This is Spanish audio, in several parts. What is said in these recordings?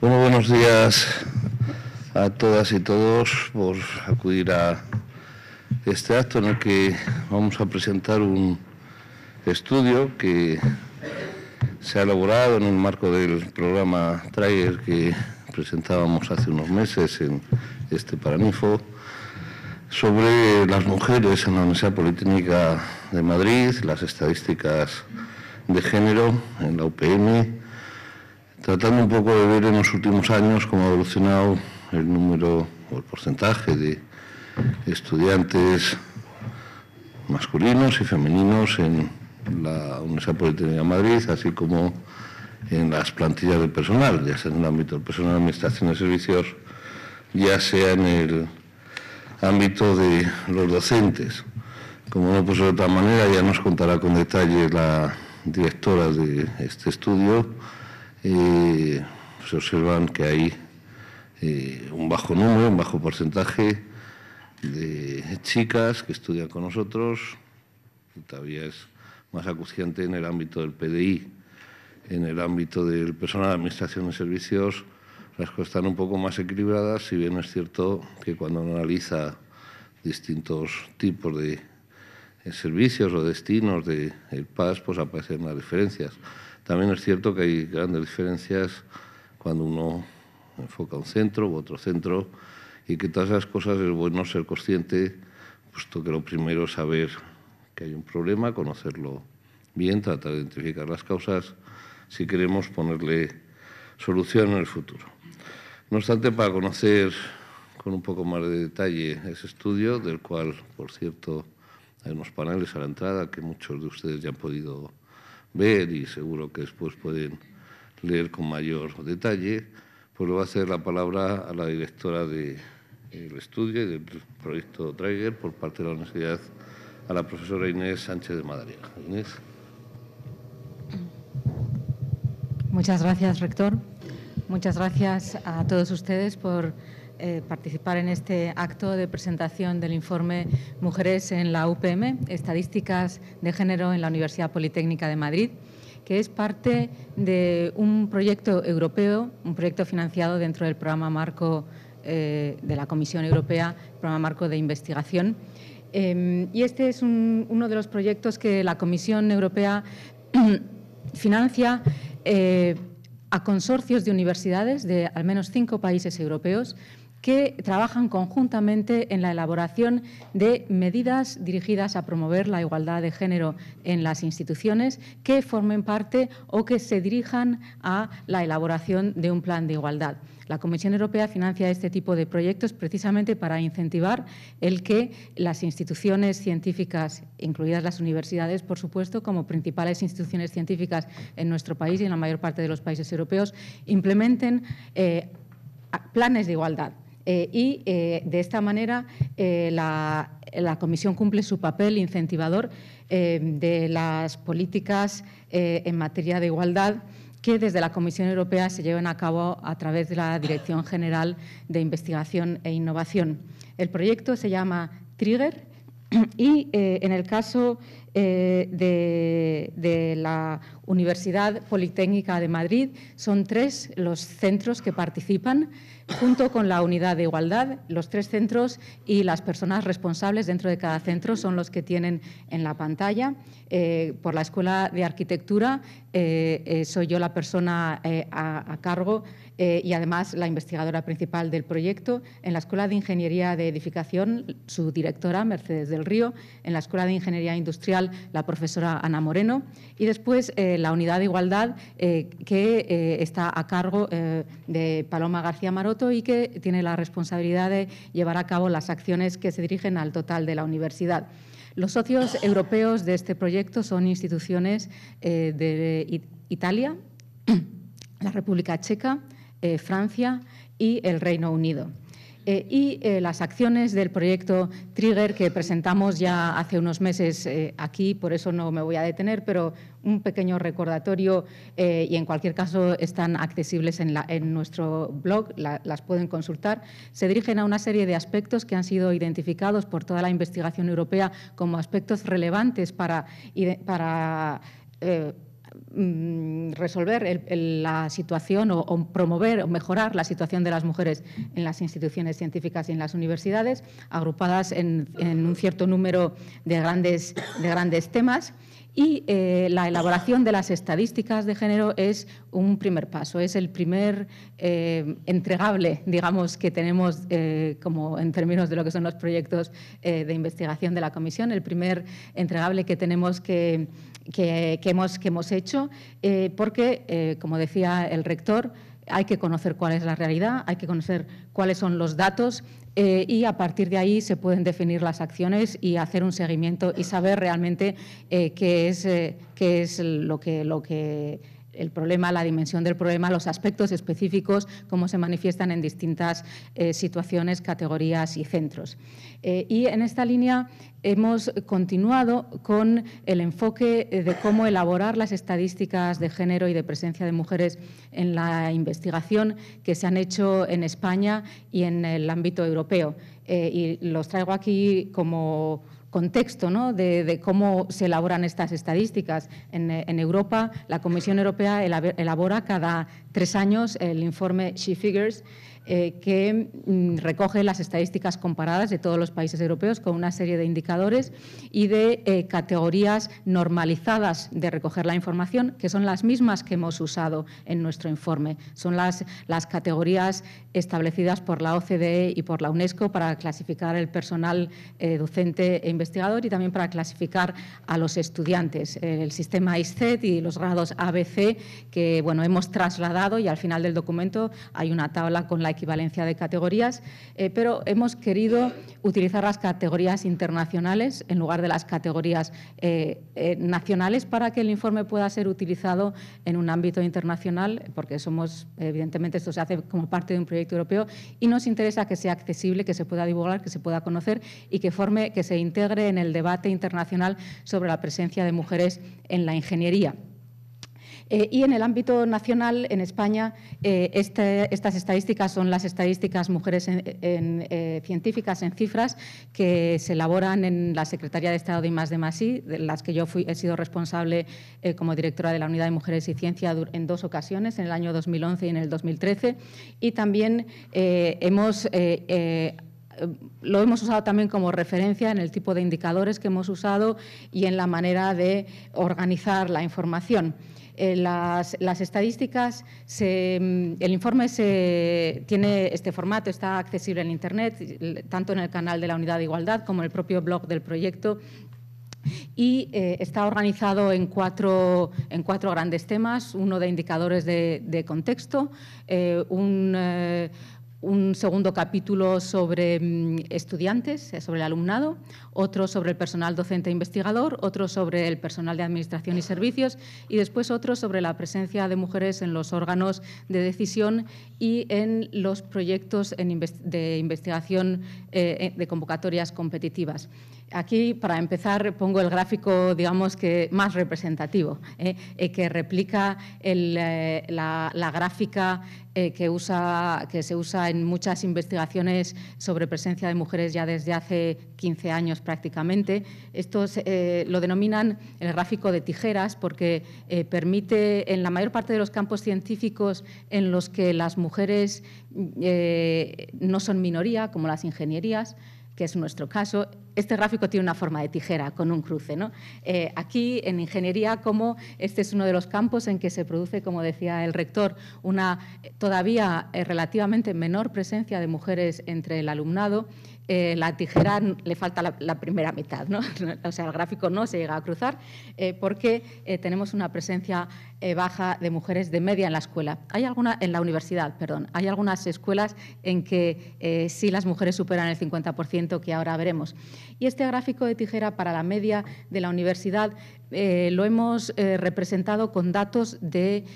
Bueno, buenos días a todas y todos por acudir a este acto en el que vamos a presentar un estudio que se ha elaborado en el marco del programa Trailer que presentábamos hace unos meses en este Paraninfo sobre las mujeres en la Universidad Politécnica de Madrid, las estadísticas de género en la UPM Tratando un poco de ver en los últimos años cómo ha evolucionado el número o el porcentaje de estudiantes masculinos y femeninos en la Universidad Politécnica de Madrid, así como en las plantillas de personal, ya sea en el ámbito del personal de administración de servicios, ya sea en el ámbito de los docentes. Como no puso de otra manera, ya nos contará con detalle la directora de este estudio se observan que hay eh, un bajo número, un bajo porcentaje de chicas que estudian con nosotros, todavía es más acuciante en el ámbito del PDI, en el ámbito del personal de administración de servicios, las cosas están un poco más equilibradas, si bien es cierto que cuando uno analiza distintos tipos de eh, servicios o destinos del de PAS, pues aparecen las diferencias. También es cierto que hay grandes diferencias cuando uno enfoca un centro u otro centro y que todas esas cosas es bueno ser consciente, puesto que lo primero es saber que hay un problema, conocerlo bien, tratar de identificar las causas, si queremos ponerle solución en el futuro. No obstante, para conocer con un poco más de detalle ese estudio, del cual, por cierto, hay unos paneles a la entrada que muchos de ustedes ya han podido ver y seguro que después pueden leer con mayor detalle, pues le va a hacer la palabra a la directora del estudio y del proyecto Traeger por parte de la universidad, a la profesora Inés Sánchez de Madariaga. Inés. Muchas gracias, rector. Muchas gracias a todos ustedes por eh, participar en este acto de presentación del informe Mujeres en la UPM, Estadísticas de Género en la Universidad Politécnica de Madrid, que es parte de un proyecto europeo, un proyecto financiado dentro del programa marco eh, de la Comisión Europea, programa marco de investigación. Em, y este es uno de los proyectos que la Comisión Europea financia eh, a consorcios de universidades de al menos cinco países europeos que trabajan conjuntamente en la elaboración de medidas dirigidas a promover la igualdad de género en las instituciones que formen parte o que se dirijan a la elaboración de un plan de igualdad. La Comisión Europea financia este tipo de proyectos precisamente para incentivar el que las instituciones científicas, incluidas las universidades, por supuesto, como principales instituciones científicas en nuestro país y en la mayor parte de los países europeos, implementen eh, planes de igualdad eh, y eh, de esta manera eh, la, Comisión cumple su papel incentivador de las políticas en materia de igualdad que desde la Comisión Europea se llevan a cabo a través de la Dirección General de Investigación e Innovación. El proyecto se llama Trigger y en el caso eh, de, la Universidad Politécnica de Madrid. Son tres los centros que participan, junto con la unidad de igualdad. Los tres centros y las personas responsables dentro de cada centro son los que tienen en la pantalla. Eh, por la Escuela de Arquitectura eh, soy yo la persona a, cargo y además la investigadora principal del proyecto. En la Escuela de Ingeniería de Edificación, su directora, Mercedes del Río. En la Escuela de Ingeniería Industrial, la profesora Ana Moreno, y después eh, la Unidad de Igualdad, eh, que eh, está a cargo de Paloma García Maroto y que tiene la responsabilidad de llevar a cabo las acciones que se dirigen al total de la universidad. Los socios europeos de este proyecto son instituciones de Italia, la República Checa, Francia y el Reino Unido. Eh, y eh, las acciones del proyecto Trigger que presentamos ya hace unos meses eh, aquí, por eso no me voy a detener, pero un pequeño recordatorio y en cualquier caso están accesibles en, nuestro blog, las pueden consultar. Se dirigen a una serie de aspectos que han sido identificados por toda la investigación europea como aspectos relevantes para... para Mm, resolver la situación o, promover o mejorar la situación de las mujeres en las instituciones científicas y en las universidades, agrupadas en, un cierto número de grandes temas. Y eh, la elaboración de las estadísticas de género es un primer paso, es el primer eh, entregable, digamos, que tenemos eh, como en términos de lo que son los proyectos de investigación de la comisión, el primer entregable que tenemos que hemos hecho, porque, como decía el rector, hay que conocer cuál es la realidad, hay que conocer cuáles son los datos eh, y a partir de ahí se pueden definir las acciones y hacer un seguimiento y saber realmente eh, qué es, eh, qué es lo que, lo que el problema, la dimensión del problema, los aspectos específicos, cómo se manifiestan en distintas eh, situaciones, categorías y centros. Eh, y en esta línea hemos continuado con el enfoque de cómo elaborar las estadísticas de género y de presencia de mujeres en la investigación que se han hecho en España y en el ámbito europeo. Eh, y los traigo aquí como contexto de, cómo se elaboran estas estadísticas. En, en Europa, la Comisión Europea elabora cada tres años el informe She Figures eh, que mm, recoge las estadísticas comparadas de todos los países europeos con una serie de indicadores y de eh, categorías normalizadas de recoger la información, que son las mismas que hemos usado en nuestro informe. Son las, las categorías establecidas por la OCDE y por la UNESCO para clasificar el personal eh, docente e investigador y también para clasificar a los estudiantes. El sistema ISET y los grados ABC que bueno, hemos trasladado y al final del documento hay una tabla con la equivalencia de categorías, eh, pero hemos querido utilizar las categorías internacionales en lugar de las categorías eh, eh, nacionales para que el informe pueda ser utilizado en un ámbito internacional, porque somos, evidentemente, esto se hace como parte de un proyecto europeo y nos interesa que sea accesible, que se pueda divulgar, que se pueda conocer y que forme, que se integre en el debate internacional sobre la presencia de mujeres en la ingeniería. Eh, y en el ámbito nacional, en España, eh, este, estas estadísticas son las estadísticas mujeres eh, científicas en cifras que se elaboran en la Secretaría de Estado de I+, de Masí, de las que yo he sido responsable como directora de la Unidad de Mujeres y Ciencia en dos ocasiones, en el año 2011 y en el 2013. Y también lo hemos usado también como referencia en el tipo de indicadores que hemos usado y en la manera de organizar la información. Eh, las, estadísticas, mm, el informe tiene este formato, está accesible en Internet, tanto en el canal de la Unidad de Igualdad como en el propio blog del proyecto y eh, está organizado en cuatro, en cuatro, grandes temas, uno de indicadores de, contexto, eh, un, un segundo capítulo sobre mm, estudiantes, eh, sobre el alumnado, otro sobre el personal docente e investigador, otro sobre el personal de administración y servicios y después otro sobre la presencia de mujeres en los órganos de decisión y en los proyectos de investigación eh, eh, de convocatorias competitivas. Aquí, para empezar, pongo el gráfico, digamos, que más representativo, eh, eh, que replica eh, la, gráfica que, que se usa en muchas investigaciones sobre presencia de mujeres ya desde hace 15 años prácticamente. Esto lo denominan el gráfico de tijeras porque permite, en la mayor parte de los campos científicos en los que las mujeres no son minoría, como las ingenierías, que es nuestro caso, este gráfico tiene una forma de tijera con un cruce. Eh, aquí en ingeniería, como este es uno de los campos en que se produce, como decía el rector, una todavía eh, relativamente menor presencia de mujeres entre el alumnado, eh, la tijera le falta la, primera mitad, ¿no? o sea, el gráfico no se llega a cruzar, eh, porque eh, tenemos una presencia baja de mujeres de media en la escuela. Hay alguna, en la universidad, perdón, hay algunas escuelas en que sí las mujeres superan el 50% que ahora veremos. Y este gráfico de tijera para la media de la universidad lo hemos representado con datos de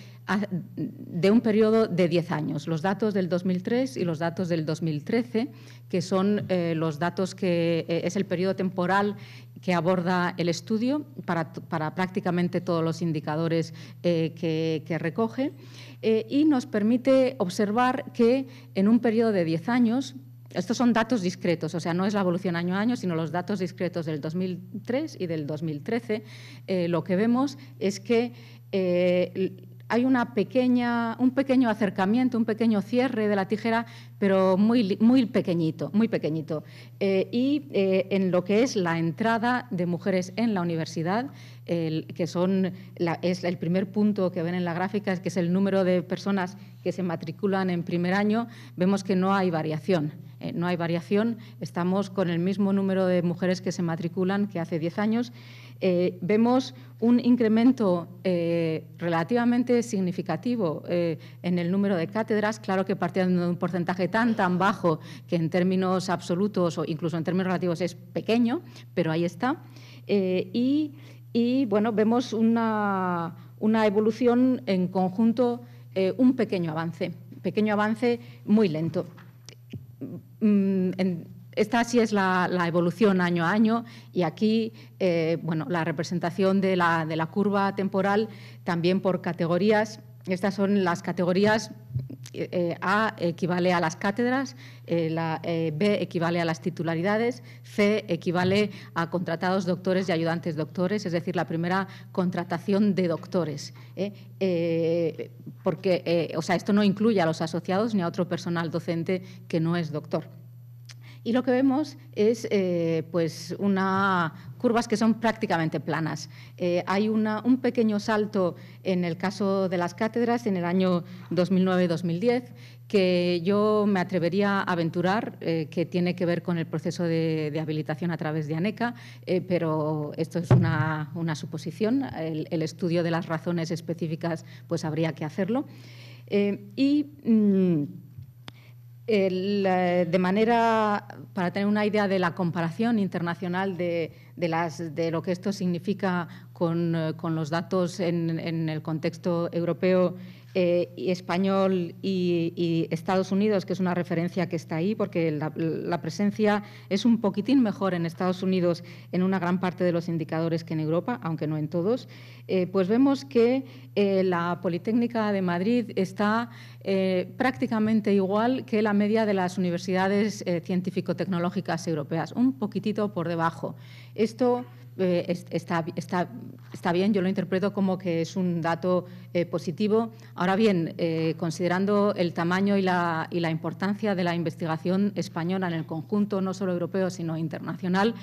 de un periodo de 10 años, los datos del 2003 y los datos del 2013, que son eh, los datos que eh, es el periodo temporal que aborda el estudio para, para prácticamente todos los indicadores eh, que, que, recoge, y nos permite observar que en un periodo de 10 años, estos son datos discretos, o sea, no es la evolución año a año, sino los datos discretos del 2003 y del 2013, lo que vemos es que hay una pequeña, un pequeño acercamiento, un pequeño cierre de la tijera, pero muy, muy pequeñito, muy pequeñito. Eh, y eh, en lo que es la entrada de mujeres en la universidad, que son es el primer punto que ven en la gráfica, que es el número de personas que se matriculan en primer año, vemos que no hay variación. Eh, no hay variación, estamos con el mismo número de mujeres que se matriculan que hace 10 años. vemos un incremento eh, relativamente significativo eh, en el número de cátedras, claro que partiendo de un porcentaje tan tan bajo que en términos absolutos o incluso en términos relativos es pequeño, pero ahí está. Eh, y, bueno, vemos una, una evolución en conjunto, un pequeño avance, pequeño avance muy lento. Mm, en, esta sí es la, evolución año a año y aquí eh, bueno, la representación de la, curva temporal también por categorías. Estas son las categorías, eh, eh, A equivale a las cátedras, la, B equivale a las titularidades, C equivale a contratados doctores y ayudantes doctores, es decir, la primera contratación de doctores. porque o sea, esto no incluye a los asociados ni a otro personal docente que no es doctor. Y lo que vemos es eh, pues curvas que son prácticamente planas. Eh, hay un pequeño salto en el caso de las cátedras en el año 2009-2010 que yo me atrevería a aventurar eh, que tiene que ver con el proceso de, habilitación a través de ANECA, pero esto es una, suposición. El, estudio de las razones específicas pues habría que hacerlo. y mm, eh, de manera, para tener una idea de la comparación internacional de, de, las, de lo que esto significa con, eh, con los datos en, en, el contexto europeo eh, y español y, Estados Unidos, que es una referencia que está ahí, porque la, presencia es un poquitín mejor en Estados Unidos en una gran parte de los indicadores que en Europa, aunque no en todos, eh, pues vemos que eh, la Politécnica de Madrid está prácticamente igual que la media de las universidades científico-tecnológicas europeas, un poquitito por debajo. Esto eh, está, está, está, bien, yo lo interpreto como que es un dato eh, positivo. Ahora bien, eh, considerando el tamaño y la, y la, importancia de la investigación española en el conjunto, no solo europeo, sino internacional,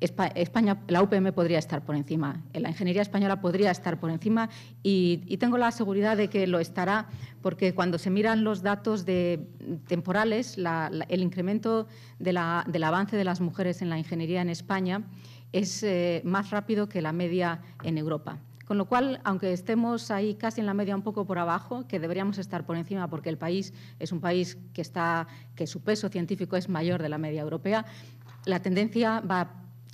España, la UPM podría estar por encima, eh, la ingeniería española podría estar por encima y, tengo la seguridad de que lo estará porque cuando se miran los datos de, temporales, el incremento del avance de las mujeres en la ingeniería en España es eh, más rápido que la media en Europa. Con lo cual, aunque estemos ahí casi en la media un poco por abajo, que deberíamos estar por encima porque el país es un país que, que su peso científico es mayor de la media europea, la tendencia va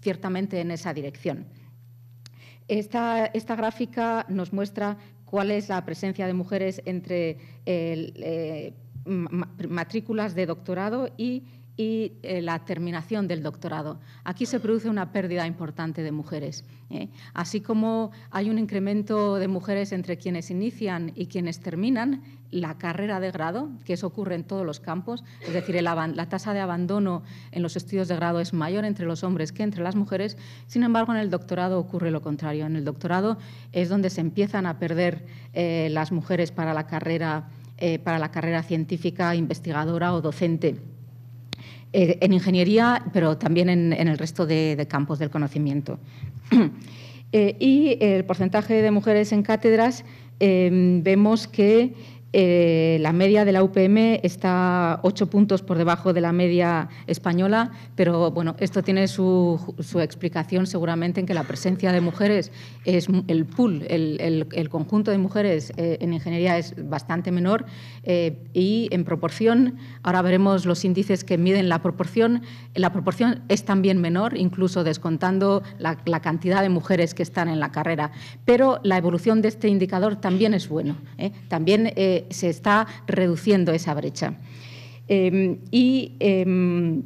ciertamente en esa dirección. Esta, gráfica nos muestra cuál es la presencia de mujeres entre eh, matrículas de doctorado y, eh, la terminación del doctorado. Aquí se produce una pérdida importante de mujeres, ¿eh? así como hay un incremento de mujeres entre quienes inician y quienes terminan la carrera de grado, que eso ocurre en todos los campos, es decir, la tasa de abandono en los estudios de grado es mayor entre los hombres que entre las mujeres, sin embargo, en el doctorado ocurre lo contrario. En el doctorado es donde se empiezan a perder eh, las mujeres para la carrera, eh, para la carrera científica, investigadora o docente. Eh, en ingeniería, pero también en, el resto de, campos del conocimiento. y el porcentaje de mujeres en cátedras vemos que eh, la media de la UPM está ocho puntos por debajo de la media española, pero bueno, esto tiene su, explicación seguramente en que la presencia de mujeres es el pool, el, conjunto de mujeres eh, en ingeniería es bastante menor eh, y en proporción, ahora veremos los índices que miden la proporción, la proporción es también menor, incluso descontando la, cantidad de mujeres que están en la carrera, pero la evolución de este indicador también es bueno, también se, está reduciendo esa brecha. Em, y em,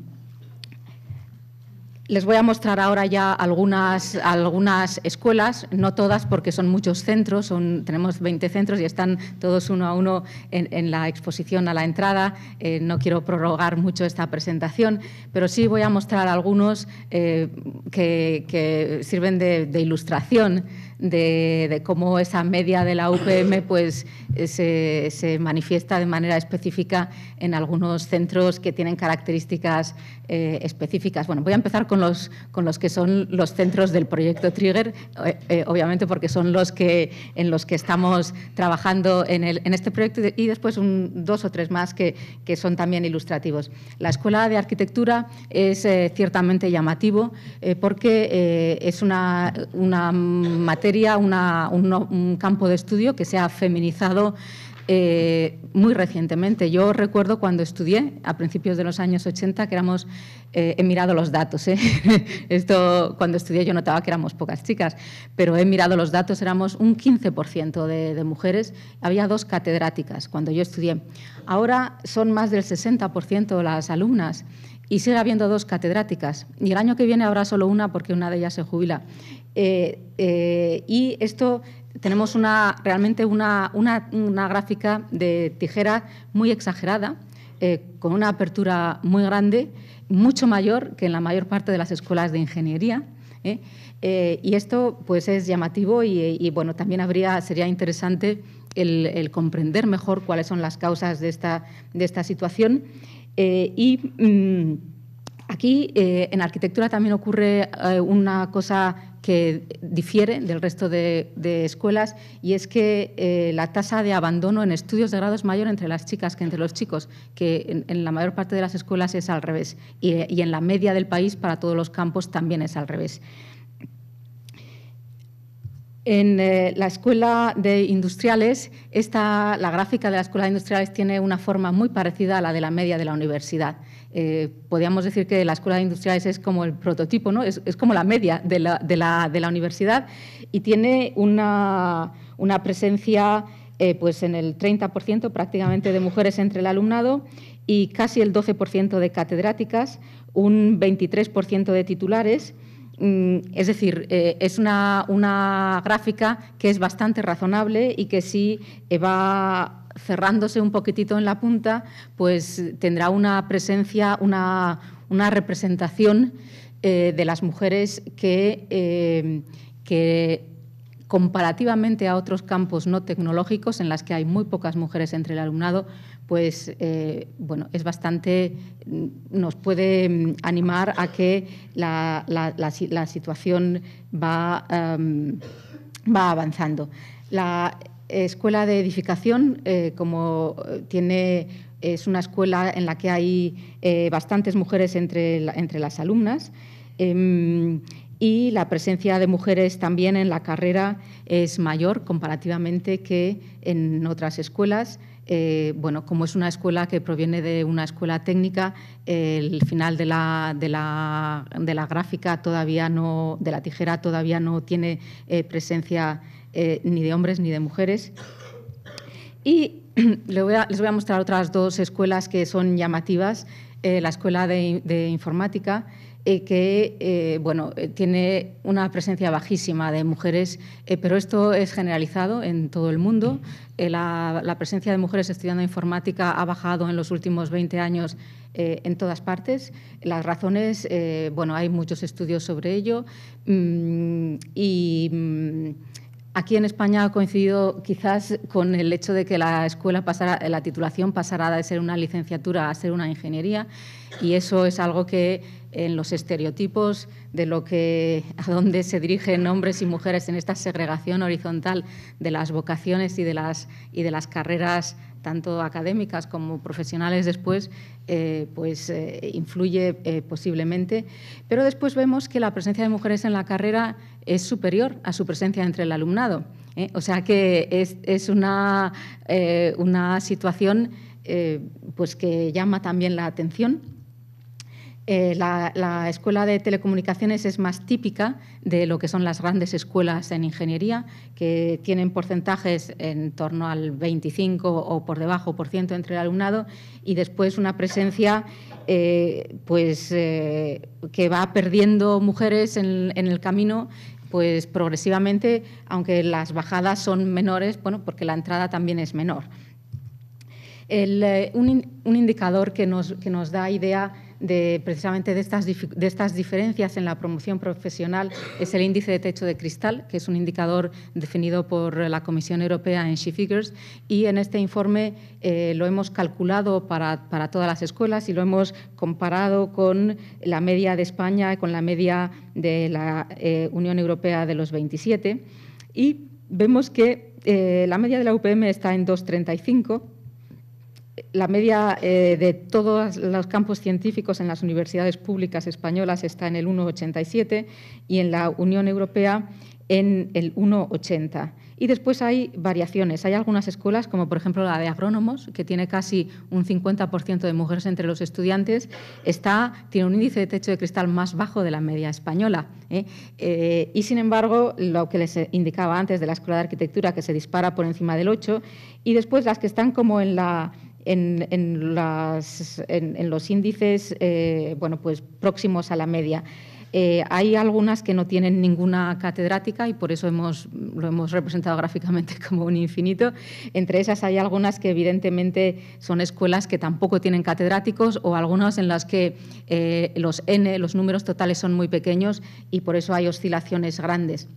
les voy a mostrar ahora ya algunas, algunas escuelas, no todas porque son muchos centros, son, tenemos 20 centros y están todos uno a uno en, la exposición a la entrada. Eh, no quiero prorrogar mucho esta presentación, pero sí voy a mostrar algunos eh, que, sirven de ilustración de, cómo esa media de la UPM pues, eh, se, manifiesta de manera específica en algunos centros que tienen características eh, específicas. Bueno, voy a empezar con los, con los que son los centros del proyecto Trigger, eh, obviamente porque son los que, en los que estamos trabajando en, este proyecto y después dos o tres más que, son también ilustrativos. La Escuela de Arquitectura es ciertamente llamativo porque es una materia Sería un, campo de estudio que se ha feminizado eh, muy recientemente. Yo recuerdo cuando estudié, a principios de los años 80, que éramos, eh, he mirado los datos, ¿eh? Esto, cuando estudié yo notaba que éramos pocas chicas, pero he mirado los datos, éramos un 15% de, de mujeres, había dos catedráticas cuando yo estudié. Ahora son más del 60% las alumnas y sigue habiendo dos catedráticas. Y el año que viene habrá solo una porque una de ellas se jubila. Eh, eh, y esto tenemos una, realmente una, gráfica de tijera muy exagerada, eh, con una apertura muy grande, mucho mayor que en la mayor parte de las escuelas de ingeniería. y esto pues es llamativo y, bueno, también habría, sería interesante el, comprender mejor cuáles son las causas de esta, de esta situación. Eh, y mm, aquí eh, en arquitectura también ocurre eh, una cosa que difiere del resto de, escuelas y es que la tasa de abandono en estudios de grado es mayor entre las chicas que entre los chicos, que en, la mayor parte de las escuelas es al revés y, en la media del país para todos los campos también es al revés. En eh, la Escuela de Industriales, la gráfica de la Escuela de Industriales tiene una forma muy parecida a la de la media de la universidad. Eh, podríamos decir que la Escuela de Industriales es como el prototipo, ¿no? es, como la media de la, universidad y tiene una, presencia eh, pues en el 30% prácticamente de mujeres entre el alumnado y casi el 12% de catedráticas, un 23% de titulares Mm, es decir, eh, es una, gráfica que es bastante razonable y que si eh, va cerrándose un poquitito en la punta, pues tendrá una presencia, una, representación eh, de las mujeres que, comparativamente a otros campos no tecnológicos en las que hay muy pocas mujeres entre el alumnado, pues eh, bueno, es bastante, mm, nos puede mm, animar a que la, situación em, va, avanzando. La escuela de edificación, eh, como eh, tiene, es una escuela en la que hay bastantes mujeres entre las alumnas em, y la presencia de mujeres también en la carrera es mayor comparativamente que en otras escuelas. Eh, bueno, como es una escuela que proviene de una escuela técnica, el final de la, gráfica todavía no, de la tijera todavía no tiene eh, presencia eh, ni de hombres ni de mujeres. Y les voy, a, mostrar otras dos escuelas que son llamativas. la escuela de informática, eh, que eh, bueno, eh, tiene una presencia bajísima de mujeres, pero esto es generalizado en todo el mundo. La, presencia de mujeres estudiando informática ha bajado en los últimos 20 años en todas partes. Las razones, bueno, hay muchos estudios sobre ello mm, y. Mm, Aquí en España ha coincidido quizás con el hecho de que la escuela pasara, la titulación pasará de ser una licenciatura a ser una ingeniería y eso es algo que en los estereotipos de lo que a dónde se dirigen hombres y mujeres en esta segregación horizontal de las vocaciones y de las y de las carreras tanto académicas como profesionales después, eh, pues eh, influye eh, posiblemente. Pero después vemos que la presencia de mujeres en la carrera es superior a su presencia entre el alumnado. O sea que es, una, una situación pues que llama también la atención eh, la, escuela de telecomunicaciones es más típica de lo que son las grandes escuelas en ingeniería, que tienen porcentajes en torno al 25 o por debajo por ciento entre el alumnado y después una presencia eh, pues, eh, que va perdiendo mujeres en, el camino pues progresivamente, aunque las bajadas son menores, bueno, porque la entrada también es menor. un, indicador que nos, que nos da idea precisamente de estas, diferencias en la promoción profesional es el índice de techo de cristal, que es un indicador definido por la Comisión Europea en She Figures. Y en este informe eh, lo hemos calculado para, todas las escuelas y lo hemos comparado con la media de España y con la media de la eh, Unión Europea de los 27. Y vemos que eh, la media de la UPM está en 235 la media eh, de todos los campos científicos en las universidades públicas españolas está en el 1,87 y en la Unión Europea en el 1,80. Y después hay variaciones. Hay algunas escuelas, como por ejemplo la de agrónomos, que tiene casi un 50% de mujeres entre los estudiantes, está, tiene un índice de techo de cristal más bajo de la media española. ¿eh? Eh, y sin embargo, lo que les indicaba antes de la Escuela de Arquitectura, que se dispara por encima del 8, y después las que están como en la en, los índices eh, pues próximos a la media. Eh, hay algunas que no tienen ninguna catedrática y por eso hemos, lo hemos representado gráficamente como un infinito. Entre esas hay algunas que evidentemente son escuelas que tampoco tienen catedráticos o algunas en las que eh, los n, los números totales son muy pequeños y por eso hay oscilaciones grandes.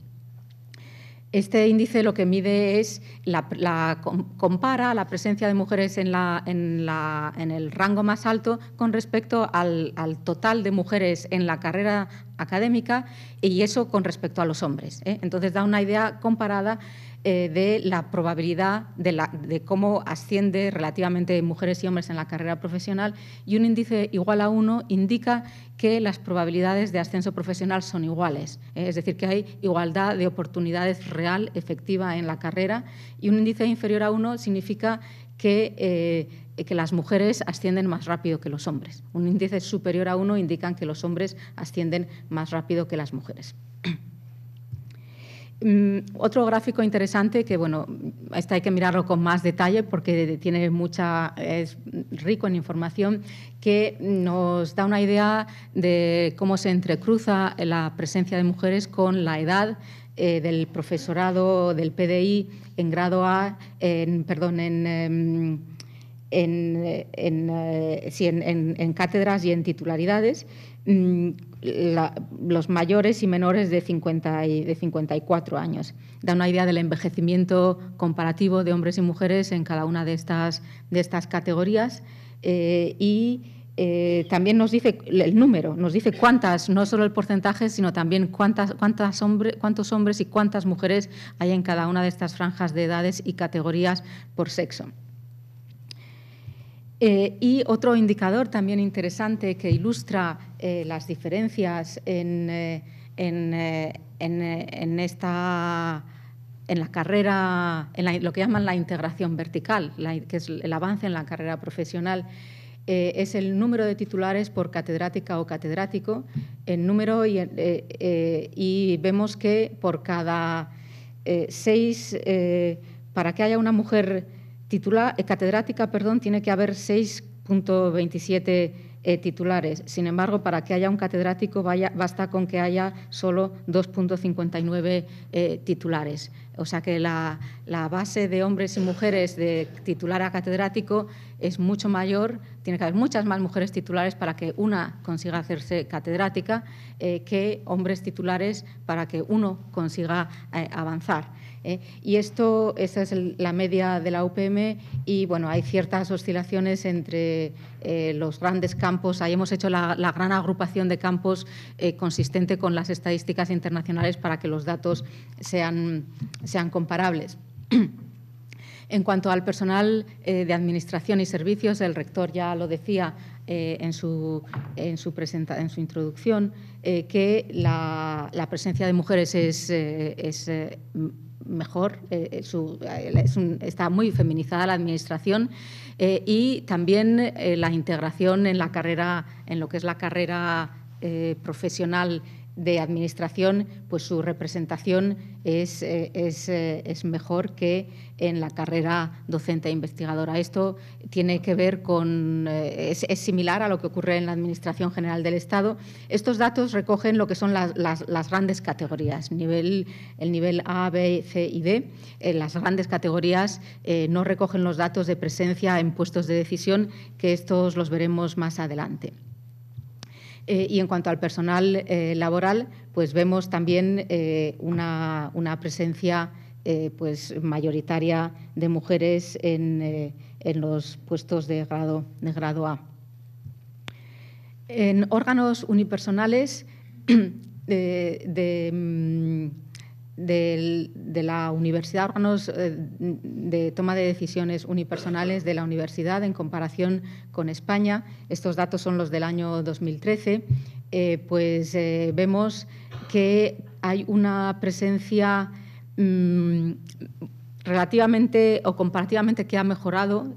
Este índice lo que mide es, la, compara la presencia de mujeres en, la, en, el rango más alto con respecto al, total de mujeres en la carrera académica y eso con respecto a los hombres. ¿eh? Entonces da una idea comparada eh, de la probabilidad de, cómo asciende relativamente mujeres y hombres en la carrera profesional y un índice igual a 1 indica que las probabilidades de ascenso profesional son iguales, eh, es decir, que hay igualdad de oportunidades real, efectiva en la carrera y un índice inferior a 1 significa que, eh, que, las mujeres ascienden más rápido que los hombres. Un índice superior a uno indica que los hombres ascienden más rápido que las mujeres. Mm, otro gráfico interesante que, bueno, este hay que mirarlo con más detalle porque tiene mucha, es rico en información, que nos da una idea de cómo se entrecruza la presencia de mujeres con la edad eh, del profesorado del PDI en grado A, perdón, en cátedras y en titularidades, Mm, los mayores y menores de, 50 y, de 54 años. Da una idea del envejecimiento comparativo de hombres y mujeres en cada una de estas, de estas categorías eh, y eh, también nos dice el número, nos dice cuántas, no solo el porcentaje, sino también cuántas, cuántos hombres y cuántas mujeres hay en cada una de estas franjas de edades y categorías por sexo. Eh, y otro indicador también interesante que ilustra eh, las diferencias eh, en, esta en la carrera, en lo que llaman la integración vertical, que es el avance en la carrera profesional, es el número de titulares por catedrática o catedrático, el número y vemos que por cada seis, para que haya una mujer eh, catedrática perdón, tiene que haber 6.27 eh, titulares. Sin embargo, para que haya un catedrático basta con que haya solo 2.59 eh, titulares. O sea que la, base de hombres y mujeres de titular a catedrático es mucho mayor, tiene que haber muchas más mujeres titulares para que una consiga hacerse catedrática que hombres titulares para que uno consiga avanzar. ¿eh? Y esto, esa es la media de la UPM y bueno, hay ciertas oscilaciones entre eh, los grandes campos. Ahí hemos hecho la, gran agrupación de campos eh, consistente con las estadísticas internacionales para que los datos sean, sean comparables. En cuanto al personal de administración y servicios, el rector ya lo decía en, su, en su, en su introducción, que la, presencia de mujeres es mejor, eh, eh, eh, está muy feminizada la administración y también la integración en la carrera, en lo que es la carrera profesional de administración, pues su representación eh, eh, es, mejor que en la carrera docente e investigadora. Esto tiene que ver con, eh, es, similar a lo que ocurre en la Administración General del Estado. Estos datos recogen lo que son las, grandes categorías, nivel, el nivel A, B, C y D. las grandes categorías no recogen los datos de presencia en puestos de decisión, que estos los veremos más adelante. Eh, y en cuanto al personal eh, laboral, pues vemos también eh, una, presencia pues mayoritaria de mujeres en, los puestos de grado, de grado A. En órganos unipersonales de mm, de la universidad, órganos eh, de toma de decisiones unipersonales de la universidad en comparación con España. Estos datos son los del año 2013. Eh, pues eh, vemos que hay una presencia mm, relativamente o comparativamente que ha mejorado,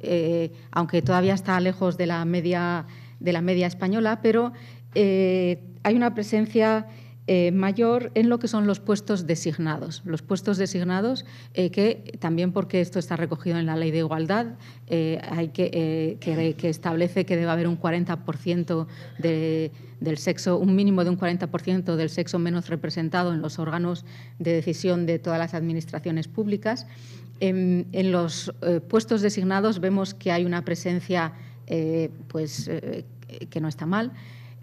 aunque todavía está lejos de la media, de la media española, pero hay una presencia eh, mayor en lo que son los puestos designados. Los puestos designados, eh, que también porque esto está recogido en la ley de igualdad, eh, hay que, establece que debe haber un 40% del sexo, un mínimo de un 40% del sexo menos representado en los órganos de decisión de todas las administraciones públicas. En, en los puestos designados vemos que hay una presencia pues, que no está mal,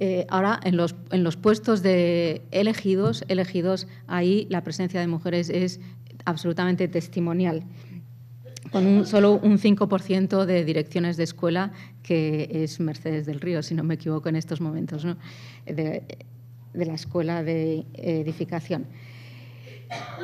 eh, ahora en los, puestos de elegidos, elegidos, ahí la presencia de mujeres es absolutamente testimonial con un, solo un 5% de direcciones de escuela, que es Mercedes del Río, si no me equivoco en estos momentos, de, la escuela de eh, edificación.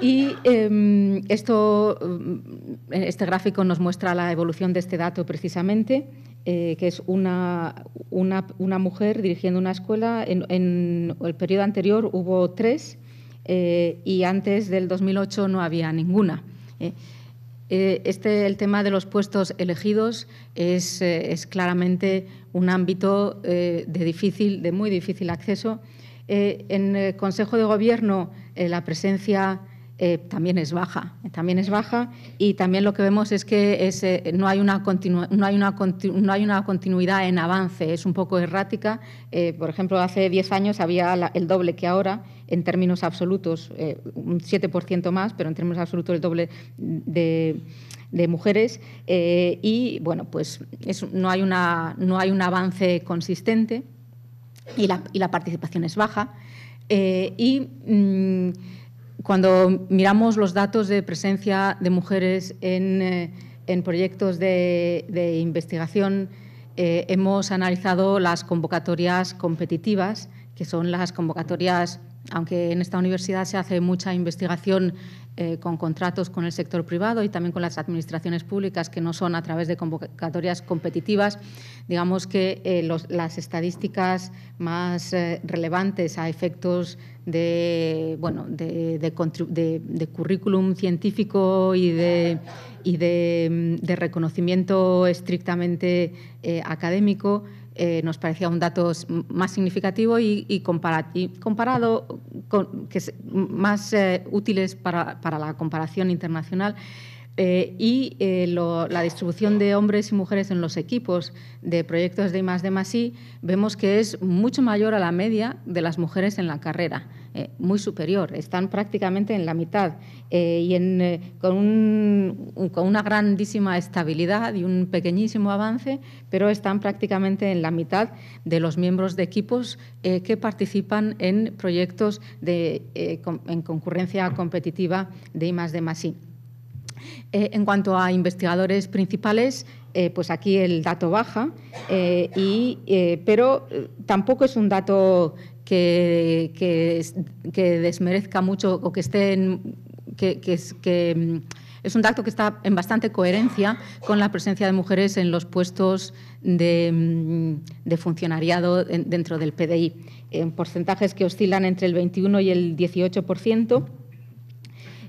Y em, esto, em, este gráfico nos muestra la evolución de este dato precisamente. Eh, que es una, mujer dirigiendo una escuela. En, el periodo anterior hubo tres eh, y antes del 2008 no había ninguna. Eh. Este, el tema de los puestos elegidos es, claramente un ámbito de, difícil, de muy difícil acceso. en el Consejo de Gobierno la presencia eh, también es baja, también es baja y también lo que vemos es que eh, no, hay una no, hay una no hay una continuidad en avance, es un poco errática. Eh, por ejemplo, hace 10 años había el doble que ahora en términos absolutos, un 7% más, pero en términos absolutos el doble de, mujeres y bueno, pues no, hay una, no hay un avance consistente y la, participación es baja. y mm, cuando miramos los datos de presencia de mujeres en, eh, proyectos de, investigación, eh, hemos analizado las convocatorias competitivas, que son las convocatorias aunque en esta universidad se hace mucha investigación eh, con contratos con el sector privado y también con las administraciones públicas que no son a través de convocatorias competitivas, digamos que eh, las estadísticas más eh, relevantes a efectos de, currículum científico y de, mm, reconocimiento estrictamente académico eh, nos parecía un dato más significativo y, comparado con que más eh, útiles para la comparación internacional. Eh, y eh, la distribución de hombres y mujeres en los equipos de proyectos de I, vemos que es mucho mayor a la media de las mujeres en la carrera, eh, muy superior, están prácticamente en la mitad y con, una grandísima estabilidad y un pequeñísimo avance, pero están prácticamente en la mitad de los miembros de equipos que participan en proyectos en concurrencia competitiva de I, de +I. Eh, en cuanto a investigadores principales, eh, pues aquí el dato baja, eh, pero tampoco es un dato que, desmerezca mucho o que esté en, mm, es, un dato que está en bastante coherencia con la presencia de mujeres en los puestos de mm, funcionariado dentro del PDI, en porcentajes que oscilan entre el 21 y el 18%.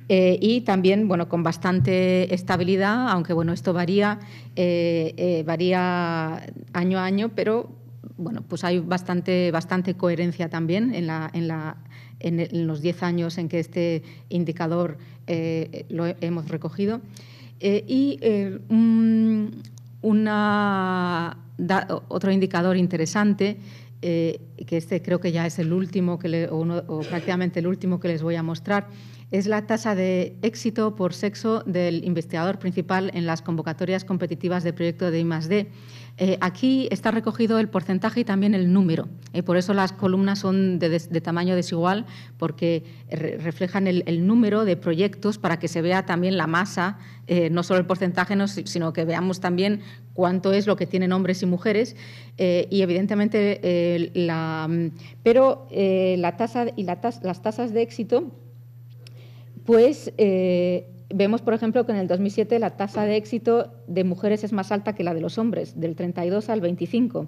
Eh, y también bueno, con bastante estabilidad, aunque bueno, esto varía, eh, eh, varía año a año, pero bueno, pues hay bastante, coherencia también en, los 10 años en que este indicador lo hemos recogido. y mm, otro indicador interesante que este creo que ya es el último que o, prácticamente el último que les voy a mostrar, es la tasa de éxito por sexo del investigador principal en las convocatorias competitivas de proyecto de I+D. Eh, aquí está recogido el porcentaje y también el número. Eh, por eso las columnas son de, tamaño desigual, porque reflejan el, número de proyectos para que se vea también la masa, eh, no solo el porcentaje, sino que veamos también cuánto es lo que tienen hombres y mujeres. y evidentemente, la, pero la tasa y las tasas de éxito pues vemos, por ejemplo, que en el 2007 la tasa de éxito de mujeres es más alta que la de los hombres, del 32 al 25.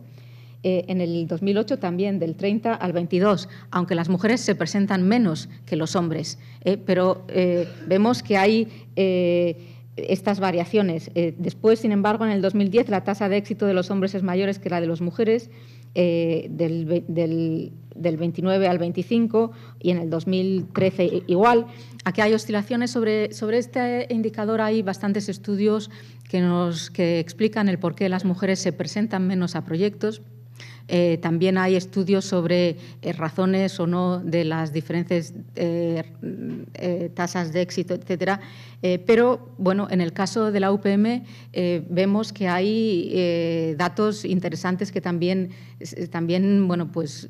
Eh, en el 2008 también, del 30 al 22, aunque las mujeres se presentan menos que los hombres. Eh, pero vemos que hay estas variaciones. después, sin embargo, en el 2010 la tasa de éxito de los hombres es mayor que la de las mujeres eh, del, del, 29 al 25 y en el 2013 igual. Aquí hay oscilaciones sobre, sobre este indicador, hay bastantes estudios que, nos, que explican el por qué las mujeres se presentan menos a proyectos. Eh, también hay estudios sobre eh, razones o no de las diferentes eh, tasas de éxito, etcétera. pero bueno, en el caso de la UPM vemos que hay datos interesantes que también, también bueno, pues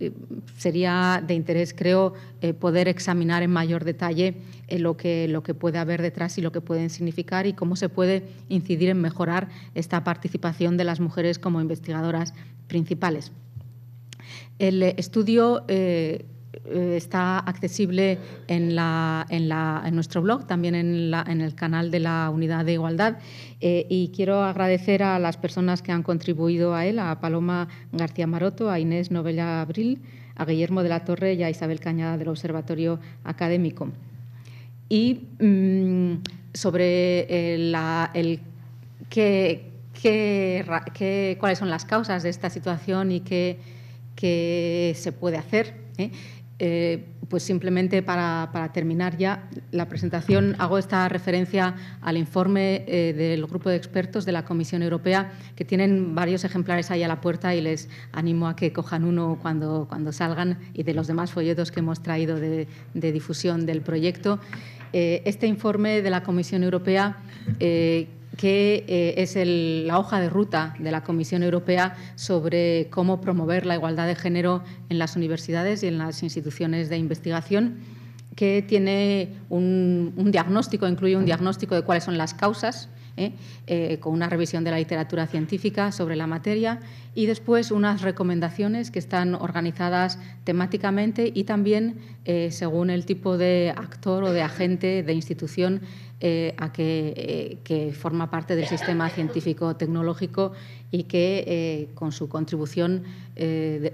sería de interés, creo, poder examinar en mayor detalle lo que puede haber detrás y lo que pueden significar y cómo se puede incidir en mejorar esta participación de las mujeres como investigadoras principales. El estudio eh, eh, está accesible en, nuestro blog, también en, el canal de la Unidad de Igualdad. Eh, y quiero agradecer a las personas que han contribuido a él, a Paloma García Maroto, a Inés Novella Abril, a Guillermo de la Torre y a Isabel Cañada del Observatorio Académico. Y mm, sobre cuáles son las causas de esta situación y qué que se puede hacer. ¿eh? Eh, pues simplemente para, terminar ya la presentación, hago esta referencia al informe eh, del grupo de expertos de la Comisión Europea, que tienen varios ejemplares ahí a la puerta y les animo a que cojan uno cuando, cuando salgan y de los demás folletos que hemos traído de, difusión del proyecto. este informe de la Comisión Europea que eh, es la hoja de ruta de la Comisión Europea sobre cómo promover la igualdad de género en las universidades y en las instituciones de investigación, que tiene un diagnóstico, incluye un diagnóstico de cuáles son las causas ¿eh? Eh, con una revisión de la literatura científica sobre la materia y después unas recomendaciones que están organizadas temáticamente y también eh, según el tipo de actor o de agente de institución a que, forma parte del sistema científico-tecnológico y que con su contribución,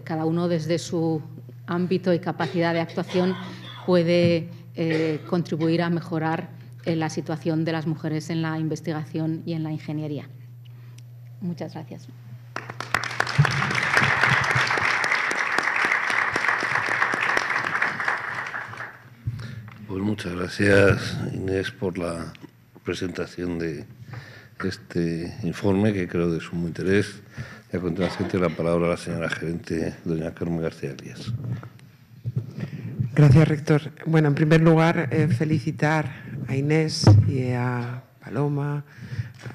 cada uno desde su ámbito y capacidad de actuación puede contribuir a mejorar eh, la situación de las mujeres en la investigación y en la ingeniería. Muchas gracias. Pues muchas gracias, Inés, por la presentación de este informe, que creo de sumo interés. Y a continuación tiene la palabra la señora gerente, doña Carmen García Díaz. Gracias, rector. Bueno, en primer lugar, eh, felicitar a Inés y a Paloma,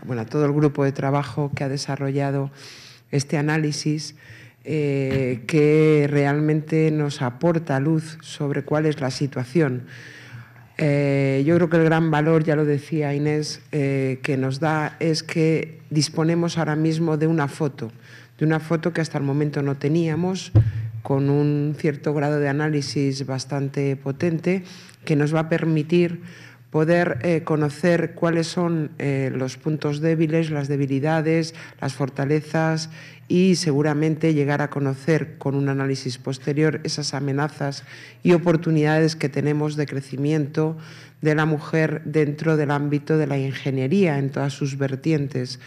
bueno, a todo el grupo de trabajo que ha desarrollado este análisis eh, que realmente nos aporta luz sobre cuál es la situación. Eh, yo creo que el gran valor, ya lo decía Inés, eh, que nos da es que disponemos ahora mismo de una foto, de una foto que hasta el momento no teníamos, con un cierto grado de análisis bastante potente, que nos va a permitir poder eh, conocer cuáles son eh, los puntos débiles, las debilidades, las fortalezas y seguramente llegar a conocer con un análisis posterior esas amenazas y oportunidades que tenemos de crecimiento de la mujer dentro del ámbito de la ingeniería en todas sus vertientes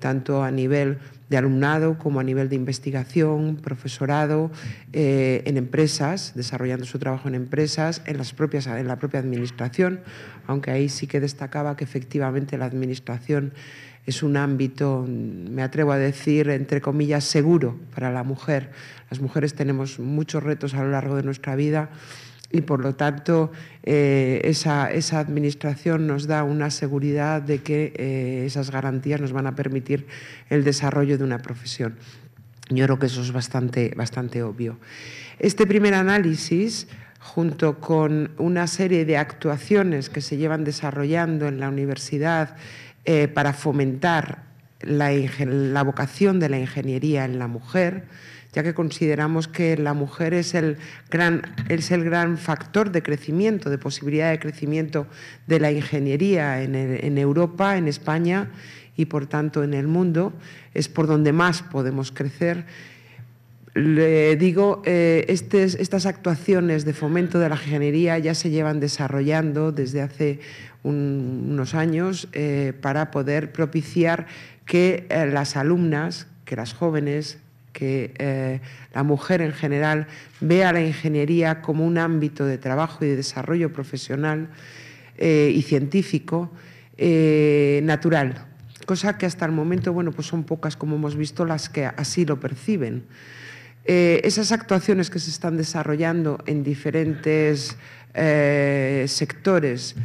tanto a nivel de alumnado como a nivel de investigación, profesorado, eh, en empresas, desarrollando su trabajo en empresas, en, las propias, en la propia administración, aunque ahí sí que destacaba que efectivamente la administración es un ámbito, me atrevo a decir, entre comillas, seguro para la mujer. Las mujeres tenemos muchos retos a lo largo de nuestra vida y por lo tanto eh, esa, administración nos da una seguridad de que eh, esas garantías nos van a permitir el desarrollo de una profesión. Yo creo que eso es bastante, bastante obvio. Este primer análisis junto con una serie de actuaciones que se llevan desarrollando en la universidad eh, para fomentar la vocación de la ingeniería en la mujer, ya que consideramos que la mujer es el gran, es el gran factor de crecimiento, de posibilidad de crecimiento de la ingeniería en, Europa, en España y por tanto en el mundo. Es por donde más podemos crecer. Le digo, eh, estas actuaciones de fomento de la ingeniería ya se llevan desarrollando desde hace unos años eh, para poder propiciar que eh, las alumnas, que las jóvenes, que eh, la mujer en general vea la ingeniería como un ámbito de trabajo y de desarrollo profesional eh, y científico eh, natural, cosa que hasta el momento bueno, pues son pocas, como hemos visto, las que así lo perciben. esas actuaciones que se están desarrollando en diferentes sectores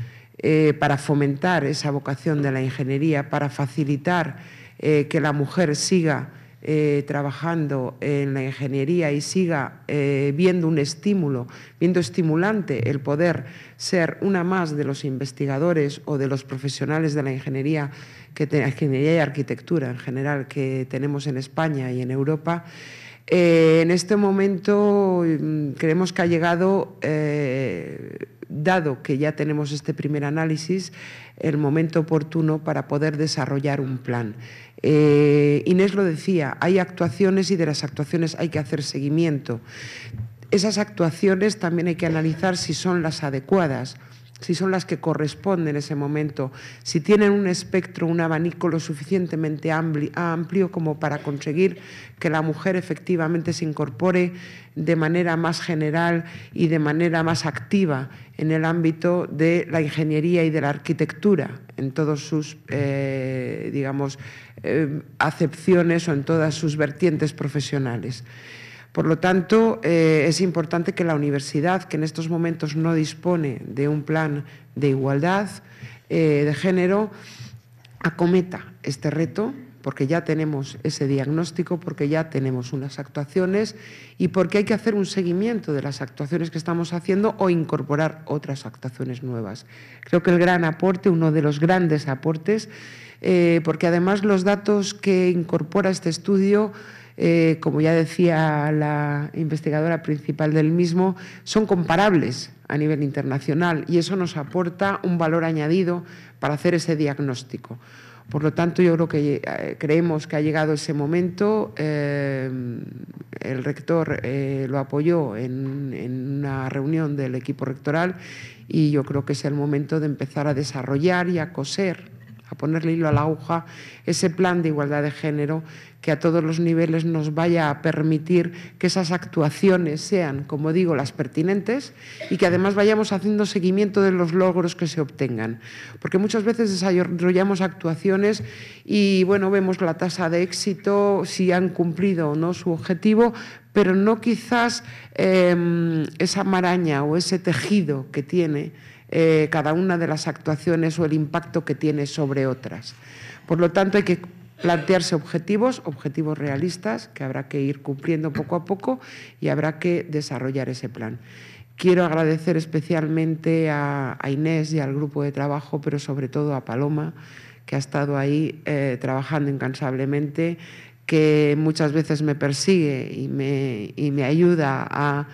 para fomentar esa vocación de la ingeniería, para facilitar que la mujer siga eh, trabajando en la ingeniería y siga eh, viendo un estímulo, viendo estimulante el poder ser una más de los investigadores o de los profesionales de la ingeniería, que ingeniería y arquitectura en general que tenemos en España y en Europa. Eh, en este momento mm, creemos que ha llegado dado que ya tenemos este primer análisis, el momento oportuno para poder desarrollar un plan. Eh, Inés lo decía, hay actuaciones y de las actuaciones hay que hacer seguimiento. Esas actuaciones también hay que analizar si son las adecuadas si son las que corresponden en ese momento, si tienen un espectro, un abanico lo suficientemente amplio como para conseguir que la mujer efectivamente se incorpore de manera más general y de manera más activa en el ámbito de la ingeniería y de la arquitectura, en todas sus, eh, digamos, eh, acepciones o en todas sus vertientes profesionales. Por lo tanto, eh, es importante que la universidad, que en estos momentos no dispone de un plan de igualdad eh, de género, acometa este reto porque ya tenemos ese diagnóstico, porque ya tenemos unas actuaciones y porque hay que hacer un seguimiento de las actuaciones que estamos haciendo o incorporar otras actuaciones nuevas. Creo que el gran aporte, uno de los grandes aportes, eh, porque además los datos que incorpora este estudio eh, como ya decía la investigadora principal del mismo, son comparables a nivel internacional y eso nos aporta un valor añadido para hacer ese diagnóstico. Por lo tanto, yo creo que eh, creemos que ha llegado ese momento. Eh, el rector lo apoyó en, una reunión del equipo rectoral y yo creo que es el momento de empezar a desarrollar y a coser a ponerle hilo a la aguja, ese plan de igualdad de género que a todos los niveles nos vaya a permitir que esas actuaciones sean, como digo, las pertinentes y que además vayamos haciendo seguimiento de los logros que se obtengan. Porque muchas veces desarrollamos actuaciones y bueno, vemos la tasa de éxito, si han cumplido o no su objetivo, pero no quizás em, esa maraña o ese tejido que tiene eh, cada una de las actuaciones o el impacto que tiene sobre otras. Por lo tanto, hay que plantearse objetivos, objetivos realistas que habrá que ir cumpliendo poco a poco y habrá que desarrollar ese plan. Quiero agradecer especialmente a, Inés y al grupo de trabajo, pero sobre todo a Paloma, que ha estado ahí eh, trabajando incansablemente, que muchas veces me persigue y me, y me ayuda a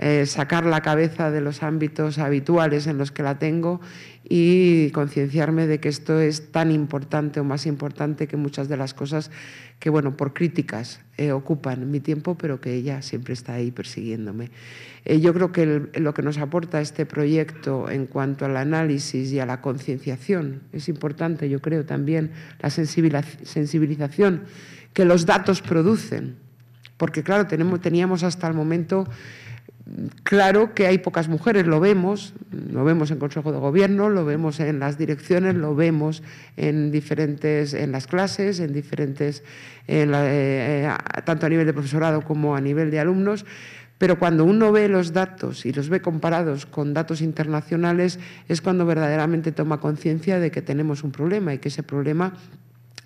eh, sacar la cabeza de los ámbitos habituales en los que la tengo y concienciarme de que esto es tan importante o más importante que muchas de las cosas que, bueno, por críticas eh, ocupan mi tiempo, pero que ella siempre está ahí persiguiéndome. Eh, yo creo que lo que nos aporta este proyecto en cuanto al análisis y a la concienciación es importante, yo creo también la sensibilización que los datos producen, porque claro, tenemos, teníamos hasta el momento Claro que hay pocas mujeres, lo vemos, lo vemos en Consejo de Gobierno, lo vemos en las direcciones, lo vemos en diferentes, en las clases, en diferentes, eh, eh, tanto a nivel de profesorado como a nivel de alumnos, pero cuando uno ve los datos y los ve comparados con datos internacionales es cuando verdaderamente toma conciencia de que tenemos un problema y que ese problema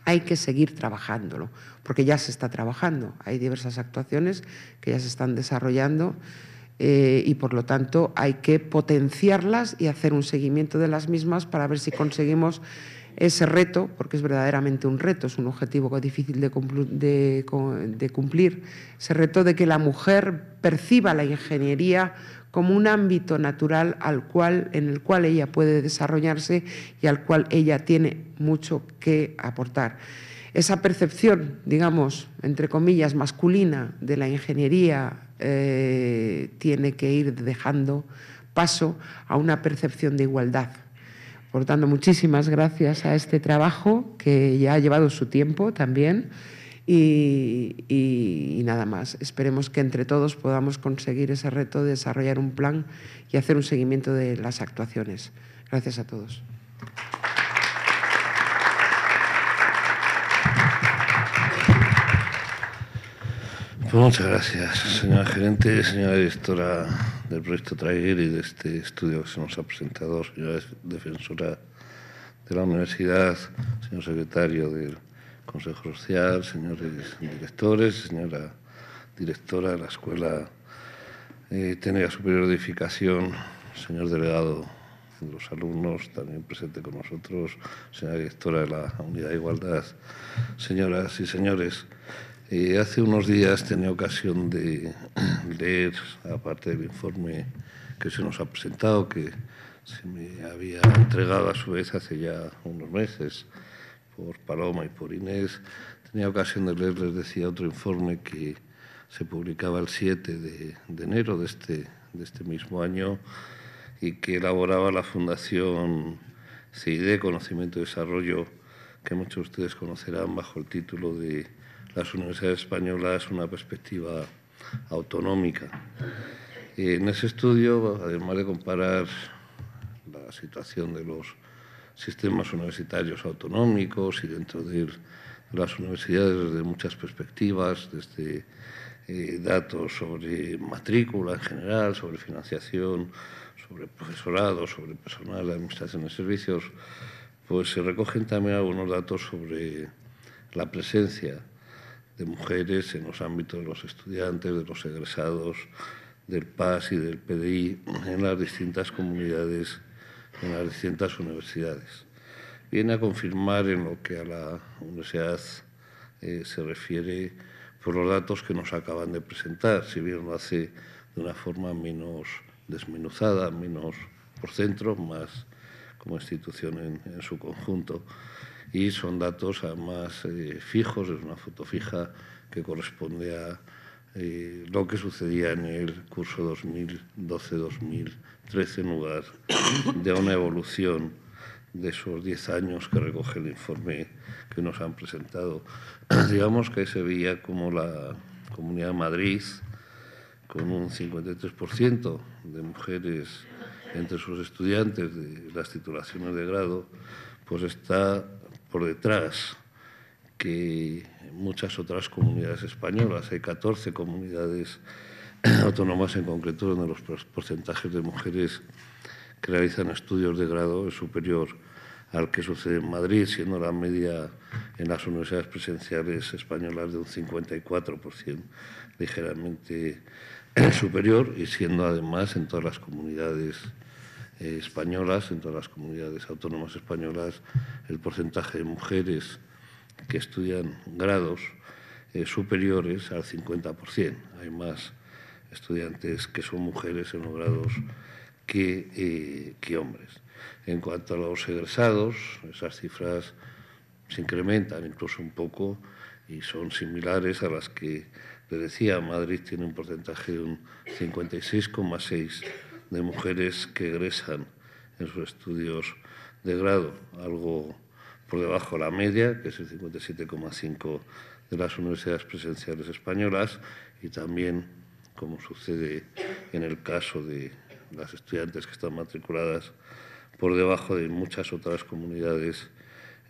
hay que seguir trabajándolo, porque ya se está trabajando, hay diversas actuaciones que ya se están desarrollando. Eh, y por lo tanto hay que potenciarlas y hacer un seguimiento de las mismas para ver si conseguimos ese reto, porque es verdaderamente un reto, es un objetivo difícil de, cumplir, de cumplir ese reto de que la mujer perciba la ingeniería como un ámbito natural al cual, en el cual ella puede desarrollarse y al cual ella tiene mucho que aportar. Esa percepción, digamos, entre comillas, masculina de la ingeniería eh, tiene que ir dejando paso a una percepción de igualdad. Por tanto, muchísimas gracias a este trabajo que ya ha llevado su tiempo también. y, nada más. Esperemos que entre todos podamos conseguir ese reto de desarrollar un plan y hacer un seguimiento de las actuaciones. Gracias a todos. Muchas gracias, señora gerente, señora directora del proyecto Traeger y de este estudio que se nos ha presentado, señora defensora de la universidad, señor secretario del Consejo Social, señores directores, señora directora de la Escuela eh, Técnica Superior de Edificación, señor delegado de los alumnos, también presente con nosotros, señora directora de la Unidad de Igualdad, señoras y señores hace unos días tenía ocasión de leer, aparte del informe que se nos ha presentado, que se me había entregado a su vez hace ya unos meses por Paloma y por Inés, tenía ocasión de leer, les decía, otro informe que se publicaba el 7 de, enero de este, de este mismo año y que elaboraba la Fundación CID, Conocimiento y Desarrollo, que muchos de ustedes conocerán bajo el título de las universidades españolas una perspectiva autonómica. En ese estudio, además de comparar la situación de los sistemas universitarios autonómicos y dentro de las universidades desde muchas perspectivas, desde eh, datos sobre matrícula en general, sobre financiación, sobre profesorado, sobre personal de administración de servicios, pues se recogen también algunos datos sobre la presencia de mujeres en los ámbitos de los estudiantes, de los egresados, del PAS y del PDI en las distintas comunidades, en las distintas universidades. Viene a confirmar en lo que a la universidad eh, se refiere por los datos que nos acaban de presentar, si bien lo hace de una forma menos desmenuzada, menos por centro, más como institución en su conjunto y son datos además eh, fijos, es una foto fija que corresponde a eh, lo que sucedía en el curso 2012-2013 en lugar de una evolución de esos 10 años que recoge el informe que nos han presentado. Digamos que se veía como la Comunidad de Madrid, con un 53% de mujeres entre sus estudiantes de las titulaciones de grado, pues está por detrás que muchas otras comunidades españolas. Hay 14 comunidades autónomas en concreto donde los porcentajes de mujeres que realizan estudios de grado es superior al que sucede en Madrid, siendo la media en las universidades presenciales españolas de un 54%, ligeramente superior, y siendo además en todas las comunidades eh, españolas, en todas las comunidades autónomas españolas, el porcentaje de mujeres que estudian grados eh, superiores al 50%. Hay más estudiantes que son mujeres en los grados que, eh, que hombres. En cuanto a los egresados, esas cifras se incrementan incluso un poco y son similares a las que le decía, Madrid tiene un porcentaje de un 56,6% de mujeres que egresan en sus estudios de grado, algo por debajo de la media, que es el 57,5 de las universidades presenciales españolas, y también, como sucede en el caso de las estudiantes que están matriculadas, por debajo de muchas otras comunidades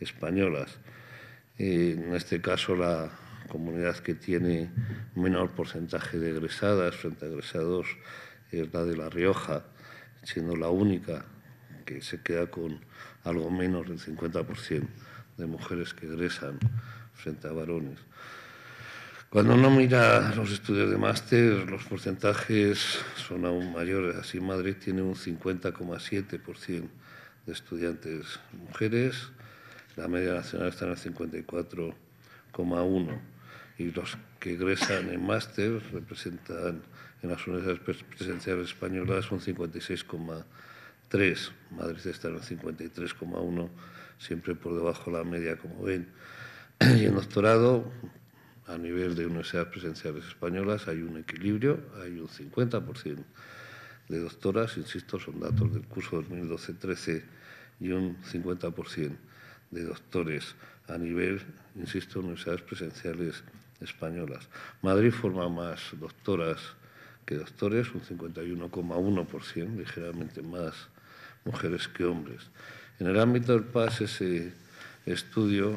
españolas. Eh, en este caso, la comunidad que tiene menor porcentaje de egresadas frente a egresados es la de La Rioja, siendo la única que se queda con algo menos del 50% de mujeres que egresan frente a varones. Cuando uno mira los estudios de máster, los porcentajes son aún mayores. Así Madrid tiene un 50,7% de estudiantes mujeres, la media nacional está en el 54,1% y los que egresan en máster representan en las universidades presenciales españolas son 56,3, Madrid está en 53,1, siempre por debajo de la media, como ven. Y en doctorado, a nivel de universidades presenciales españolas, hay un equilibrio, hay un 50% de doctoras, insisto, son datos del curso 2012-13, y un 50% de doctores a nivel, insisto, universidades presenciales españolas. Madrid forma más doctoras que doctores, un 51,1%, ligeramente más mujeres que hombres. En el ámbito del PAS, ese estudio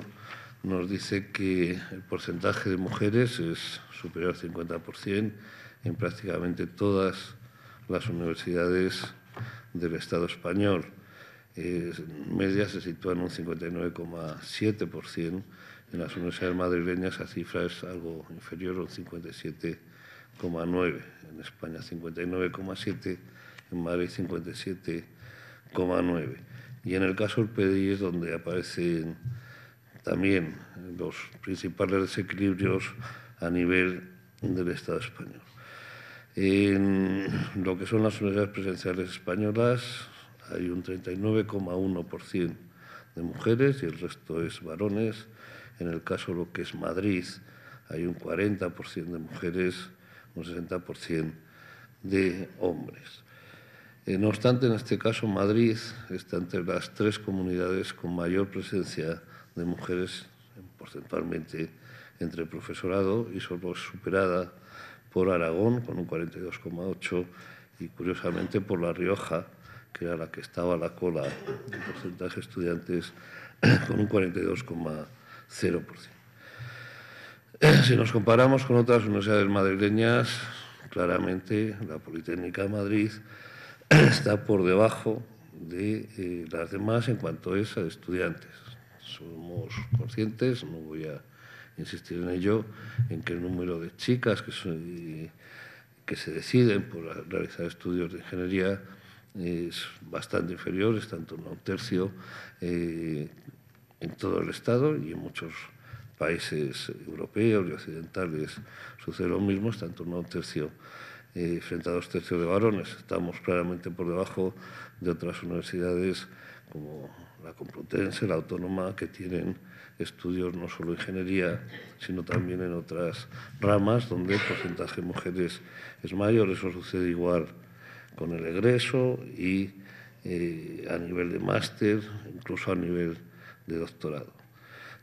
nos dice que el porcentaje de mujeres es superior al 50% en prácticamente todas las universidades del Estado español. Eh, media se sitúa en un 59,7%, en las universidades madrileñas la cifra es algo inferior, un 57,9% en España 59,7, en Madrid 57,9. Y en el caso del PDI es donde aparecen también los principales desequilibrios a nivel del Estado español. En lo que son las universidades presenciales españolas, hay un 39,1% de mujeres y el resto es varones. En el caso de lo que es Madrid, hay un 40% de mujeres un 60% de hombres. Eh, no obstante, en este caso Madrid está entre las tres comunidades con mayor presencia de mujeres porcentualmente entre profesorado y solo superada por Aragón con un 42,8 y curiosamente por La Rioja, que era la que estaba a la cola en porcentaje de estudiantes con un 42,0%. Eh, si nos comparamos con otras universidades madrileñas, claramente la Politécnica de Madrid está por debajo de eh, las demás en cuanto es a estudiantes. Somos conscientes, no voy a insistir en ello, en que el número de chicas que, eh, se deciden por realizar estudios de ingeniería es bastante inferior, es tanto un tercio en todo el Estado y en muchos países europeos y occidentales sucede lo mismo, está en torno a un tercio eh, frente a dos tercios de varones. Estamos claramente por debajo de otras universidades como la Complutense, la Autónoma, que tienen estudios no solo en ingeniería, sino también en otras ramas donde el porcentaje de mujeres es mayor. Eso sucede igual con el egreso y eh, a nivel de máster, incluso a nivel de doctorado.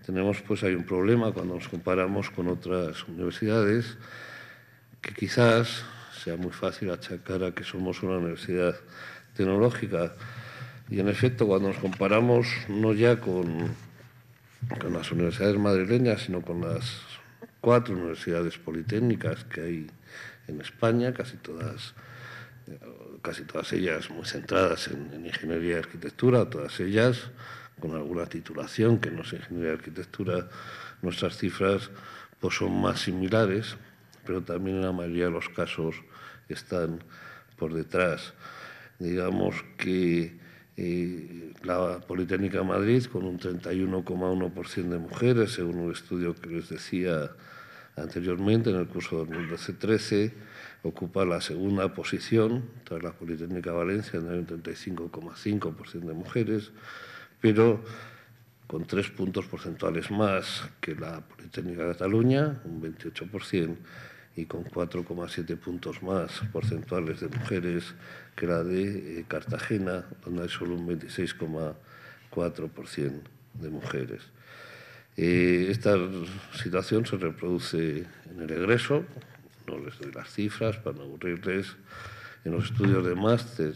Tenemos pues hay un problema cuando nos comparamos con otras universidades que quizás sea muy fácil achacar a que somos una universidad tecnológica. Y en efecto, cuando nos comparamos no ya con, las universidades madrileñas, sino con las cuatro universidades politécnicas que hay en España, casi todas, casi todas ellas muy centradas en ingeniería y arquitectura, todas ellas con alguna titulación, que no es ingeniería de arquitectura, nuestras cifras pues son más similares, pero también en la mayoría de los casos están por detrás. Digamos que eh, la Politécnica de Madrid, con un 31,1% de mujeres, según un estudio que les decía anteriormente, en el curso 2012 2013, ocupa la segunda posición, tras la Politécnica Valencia, en un 35,5% de mujeres, pero con tres puntos porcentuales más que la Politécnica de Cataluña, un 28%, y con 4,7 puntos más porcentuales de mujeres que la de eh, Cartagena, donde hay solo un 26,4% de mujeres. Eh, esta situación se reproduce en el egreso, no les doy las cifras para no aburrirles, en los estudios de máster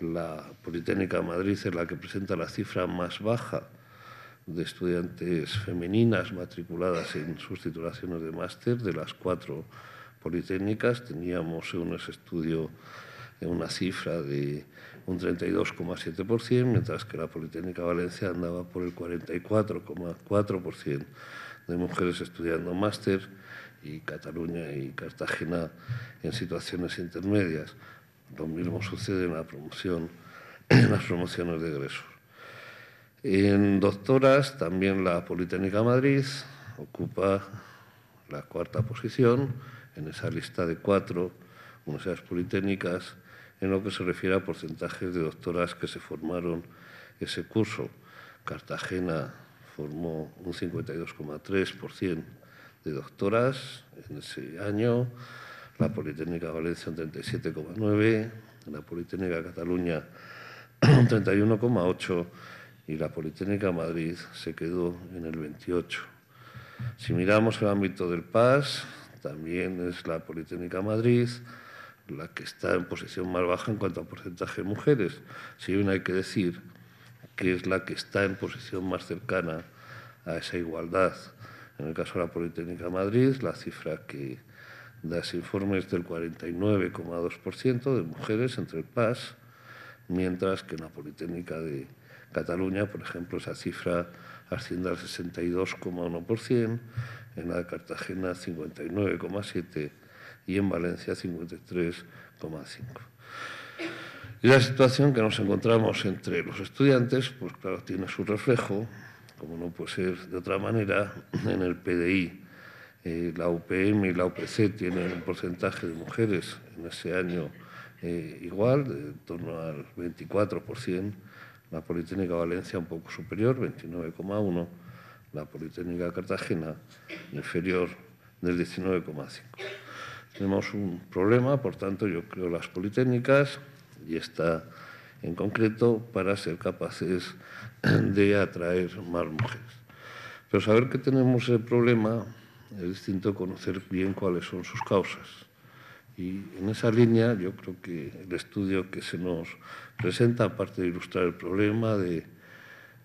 la Politécnica de Madrid es la que presenta la cifra más baja de estudiantes femeninas matriculadas en sus titulaciones de máster. De las cuatro Politécnicas teníamos en ese estudio una cifra de un 32,7%, mientras que la Politécnica Valencia andaba por el 44,4% de mujeres estudiando máster y Cataluña y Cartagena en situaciones intermedias. Lo mismo sucede en la promoción, en las promociones de egresos. En doctoras, también la Politécnica Madrid ocupa la cuarta posición en esa lista de cuatro universidades politécnicas en lo que se refiere a porcentajes de doctoras que se formaron ese curso. Cartagena formó un 52,3% de doctoras en ese año, la Politécnica Valencia un 37,9, la Politécnica Cataluña un 31,8 y la Politécnica Madrid se quedó en el 28. Si miramos el ámbito del PAS, también es la Politécnica Madrid la que está en posición más baja en cuanto a porcentaje de mujeres. Si bien hay que decir que es la que está en posición más cercana a esa igualdad. En el caso de la Politécnica Madrid, la cifra que las informes del 49,2% de mujeres entre el PAS, mientras que en la Politécnica de Cataluña, por ejemplo, esa cifra asciende al 62,1%, en la de Cartagena 59,7% y en Valencia 53,5%. Y la situación que nos encontramos entre los estudiantes, pues claro, tiene su reflejo, como no puede ser de otra manera, en el PDI eh, la UPM y la UPC tienen un porcentaje de mujeres en ese año eh, igual, de, en torno al 24%, la Politécnica Valencia un poco superior, 29,1%, la Politécnica Cartagena inferior del 19,5%. Tenemos un problema, por tanto, yo creo las Politécnicas y está en concreto para ser capaces de atraer más mujeres. Pero saber que tenemos el problema es distinto conocer bien cuáles son sus causas. Y en esa línea yo creo que el estudio que se nos presenta, aparte de ilustrar el problema, de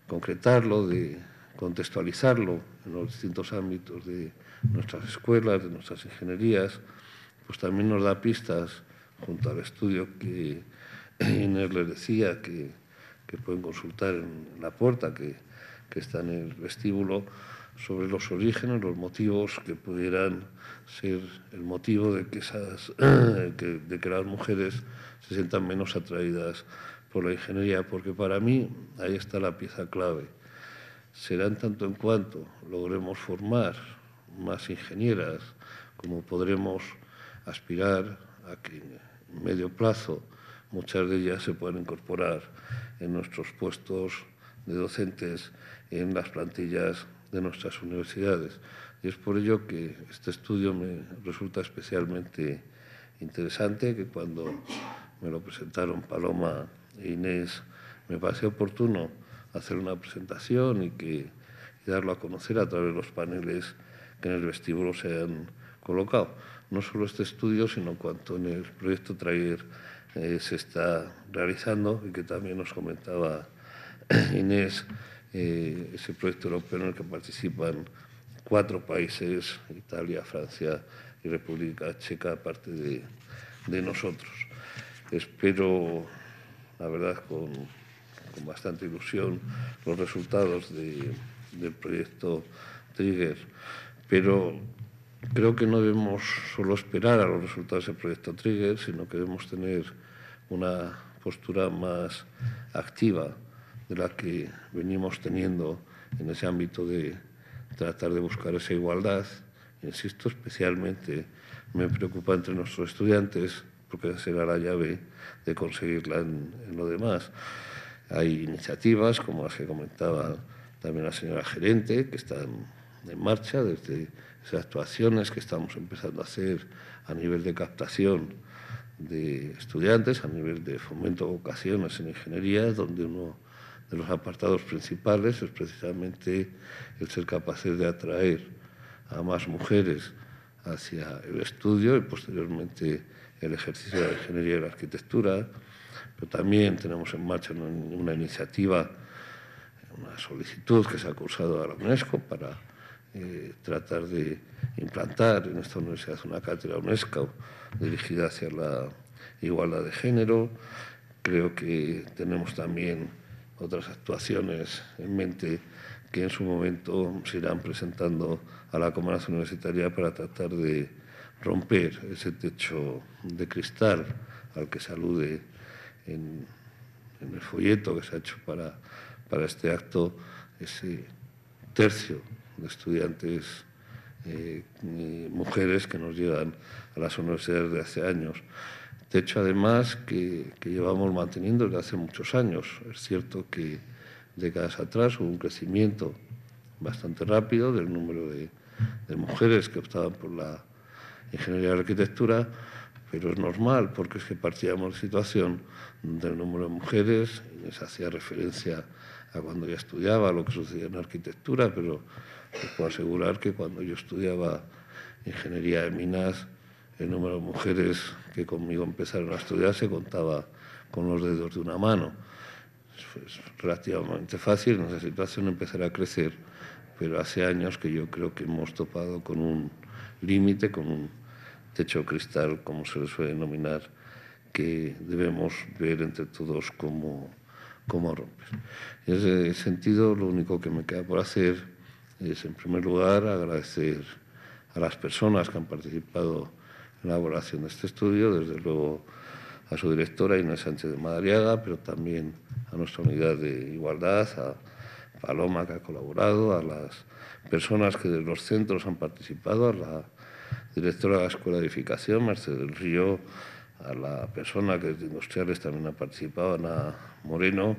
concretarlo, de contextualizarlo en los distintos ámbitos de nuestras escuelas, de nuestras ingenierías, pues también nos da pistas junto al estudio que Inés les decía, que, que pueden consultar en la puerta, que está en el vestíbulo, sobre los orígenes, los motivos que pudieran ser el motivo de que, esas, de que las mujeres se sientan menos atraídas por la ingeniería, porque para mí ahí está la pieza clave. Serán tanto en cuanto logremos formar más ingenieras, como podremos aspirar a que en medio plazo muchas de ellas se puedan incorporar en nuestros puestos de docentes en las plantillas de nuestras universidades. Y es por ello que este estudio me resulta especialmente interesante, que cuando me lo presentaron Paloma e Inés, me pareció oportuno hacer una presentación y, que, darlo a conocer a través de los paneles que en el vestíbulo se han colocado. No solo este estudio, sino cuanto en el proyecto Traer eh, se está realizando y que también nos comentaba Inés eh, ese proyecto europeo en el que participan cuatro países, Italia, Francia y República Checa, aparte de, nosotros. Espero, la verdad, con, bastante ilusión los resultados del proyecto Trigger, pero creo que no debemos solo esperar a los resultados del proyecto Trigger, sino que debemos tener una postura más activa de la que venimos teniendo en ese ámbito de tratar de buscar esa igualdad. Insisto, especialmente me preocupa entre nuestros estudiantes porque será la llave de conseguirla en, lo demás. Hay iniciativas, como las que comentaba también la señora gerente, que están en marcha desde esas actuaciones que estamos empezando a hacer a nivel de captación de estudiantes, a nivel de fomento de vocaciones en ingeniería, donde uno de los apartados principales es precisamente el ser capaces de atraer a más mujeres hacia el estudio y posteriormente el ejercicio de la ingeniería y la arquitectura, pero también tenemos en marcha una, iniciativa, una solicitud que se ha cursado a la UNESCO para eh, tratar de implantar en esta universidad una cátedra UNESCO dirigida hacia la igualdad de género. Creo que tenemos también otras actuaciones en mente que en su momento se irán presentando a la comunidad universitaria para tratar de romper ese techo de cristal al que se alude en, el folleto que se ha hecho para, para este acto, ese tercio de estudiantes eh, eh, mujeres que nos llevan a las universidades de hace años hecho, además, que, llevamos manteniendo desde hace muchos años. Es cierto que décadas atrás hubo un crecimiento bastante rápido del número de, mujeres que optaban por la ingeniería de arquitectura, pero es normal porque es que partíamos de situación donde el número de mujeres, y se hacía referencia a cuando yo estudiaba lo que sucedía en arquitectura, pero puedo asegurar que cuando yo estudiaba ingeniería de minas, el número de mujeres que conmigo empezaron a estudiar se contaba con los dedos de una mano. Es relativamente fácil, nuestra situación empezará a crecer, pero hace años que yo creo que hemos topado con un límite, con un techo cristal, como se le suele denominar, que debemos ver entre todos cómo, cómo romper. En ese sentido, lo único que me queda por hacer es, en primer lugar, agradecer a las personas que han participado Elaboración de este estudio, desde luego a su directora Inés Sánchez de Madariaga, pero también a nuestra unidad de igualdad, a Paloma que ha colaborado, a las personas que de los centros han participado, a la directora de la Escuela de Edificación, Mercedes del Río, a la persona que desde Industriales también ha participado, Ana Moreno,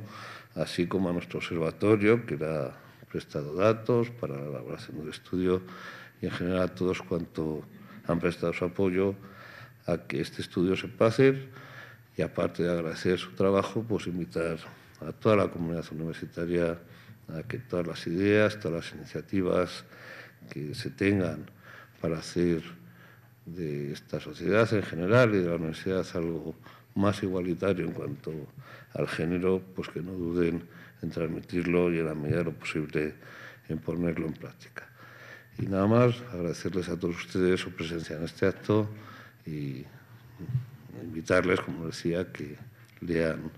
así como a nuestro observatorio, que le ha prestado datos para la elaboración del estudio y en general a todos cuanto han prestado su apoyo a que este estudio se pase y aparte de agradecer su trabajo, pues invitar a toda la comunidad universitaria a que todas las ideas, todas las iniciativas que se tengan para hacer de esta sociedad en general y de la universidad algo más igualitario en cuanto al género, pues que no duden en transmitirlo y en la medida de lo posible en ponerlo en práctica. Y nada más, agradecerles a todos ustedes su presencia en este acto y invitarles, como decía, que lean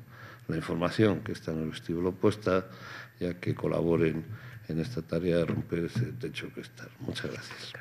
la información que está en el vestíbulo puesta, ya que colaboren en esta tarea de romper ese techo que está. Muchas gracias.